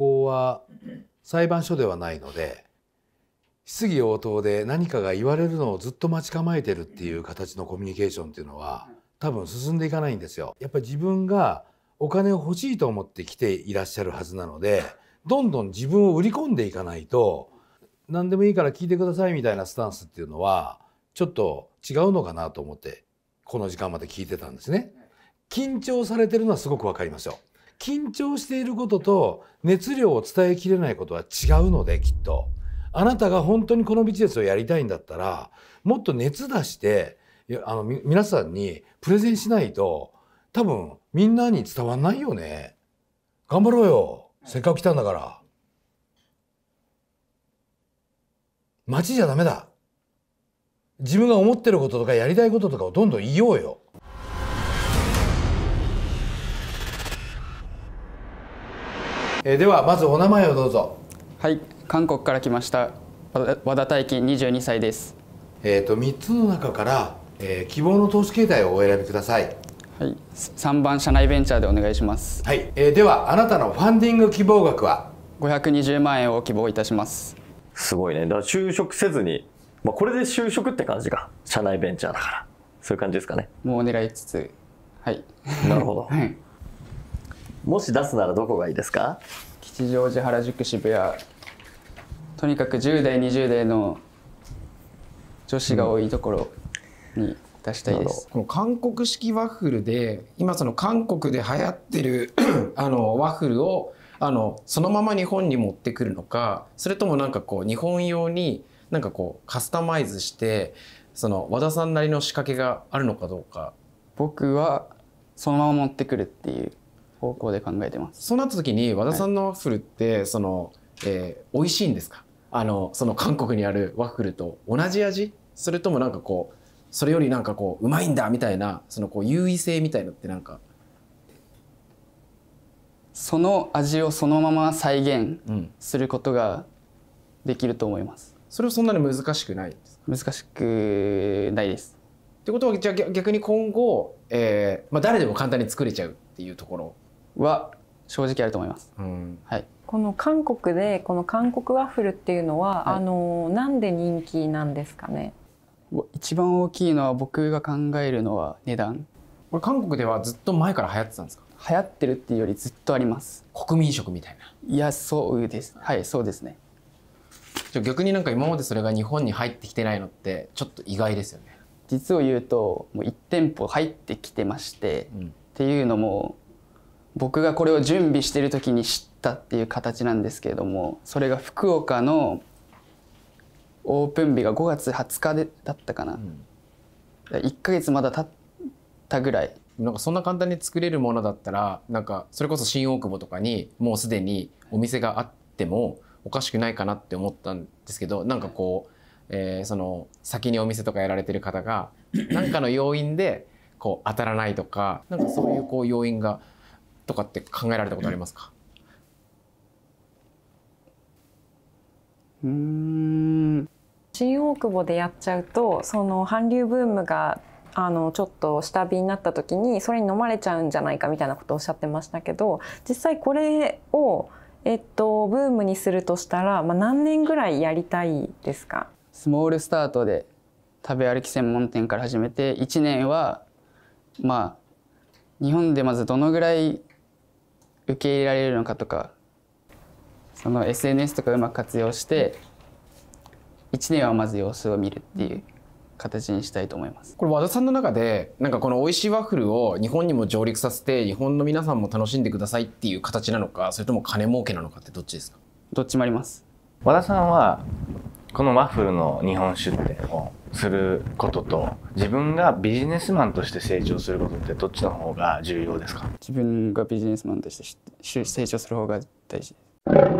校は裁判所ではないので質疑応答で何かが言われるのをずっと待ち構えてるっていう形のコミュニケーションっていうのは多分進んでいかないんですよ。やっぱり自分がお金を欲しいと思って来ていらっしゃるはずなのでどんどん自分を売り込んでいかないと何でもいいから聞いてくださいみたいなスタンスっていうのはちょっと違うのかなと思ってこの時間まで聞いてたんですね。緊張されてるのはすごくわかりますよ。緊張していることと熱量を伝えきれないことは違うのできっとあなたが本当にこのビジネスをやりたいんだったらもっと熱出してあの皆さんにプレゼンしないと多分みんなに伝わんないよね頑張ろうよ、せっかく来たんだから待ちじゃダメだ自分が思ってることとかやりたいこととかをどんどん言おうよえー、ではまずお名前をどうぞはい韓国から来ました和田大輝22歳ですえっ、ー、と3つの中から、えー、希望の投資形態をお選びくださいはい3番社内ベンチャーでお願いしますはい、えー、ではあなたのファンディング希望額は520万円を希望いたしますすごいねだから就職せずに、まあ、これで就職って感じか社内ベンチャーだからそういう感じですかねもう願いつつはいなるほど、はいもし出すならどこがいいですか吉祥寺原宿渋谷とにかく10代20代の女子が多いところに出したいです、うん、この韓国式ワッフルで今その韓国で流行ってる あのワッフルをあのそのまま日本に持ってくるのかそれともなんかこう日本用になんかこうカスタマイズしてその和田さんなりの仕掛けがあるのかどうか僕はそのまま持ってくるっていう方向で考えてます。そうなった時に和田さんのワッフルって、はい、その、えー、美味しいんですかあのその韓国にあるワッフルと同じ味それともなんかこうそれよりなんかこううまいんだみたいなそのこう優位性みたいのってなんかその味をそのまま再現することができると思います、うん、それはそんなに難しくない難しくないですってことはじゃあ逆に今後、えーまあ、誰でも簡単に作れちゃうっていうところは正直あると思います。うん、はい。この韓国でこの韓国ワッフルっていうのは、はい、あのなんで人気なんですかね。一番大きいのは僕が考えるのは値段。これ韓国ではずっと前から流行ってたんですか。流行ってるっていうよりずっとあります。国民食みたいな。いやそうです。はいそうですね。じゃ逆になんか今までそれが日本に入ってきてないのってちょっと意外ですよね。実を言うともう一店舗入ってきてまして、うん、っていうのも僕がこれを準備してる時に知ったっていう形なんですけれどもそれが福岡のオープン日が5月20日でだったかな、うん、1か月まだ経ったぐらいなんかそんな簡単に作れるものだったらなんかそれこそ新大久保とかにもうすでにお店があってもおかしくないかなって思ったんですけどなんかこう、えー、その先にお店とかやられてる方が何かの要因でこう当たらないとかなんかそういうこう要因が。とかって考えられたことありますかうん新大久保でやっちゃうとその韓流ブームがあのちょっと下火になった時にそれに飲まれちゃうんじゃないかみたいなことをおっしゃってましたけど実際これを、えっと、ブームにするとしたら、まあ、何年ぐらいやりたいですかスモールスタートで食べ歩き専門店から始めて1年はまあ日本でまずどのぐらい受け入れられるのかとかその SNS とかうまく活用して1年はまず様子を見るっていう形にしたいと思いますこれ和田さんの中でなんかこの美味しいワッフルを日本にも上陸させて日本の皆さんも楽しんでくださいっていう形なのかそれとも金儲けなのかってどっちですかどっちもあります和田さんはこのワッフルの日本出店をすることと自分がビジネスマンとして成長することってどっちの方が重要ですか自分がビジネスマンとして成長する方が大事です